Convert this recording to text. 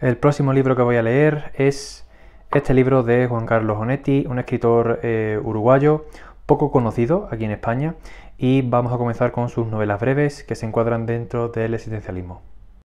El próximo libro que voy a leer es este libro de Juan Carlos Onetti, un escritor eh, uruguayo poco conocido aquí en España, y vamos a comenzar con sus novelas breves que se encuadran dentro del existencialismo.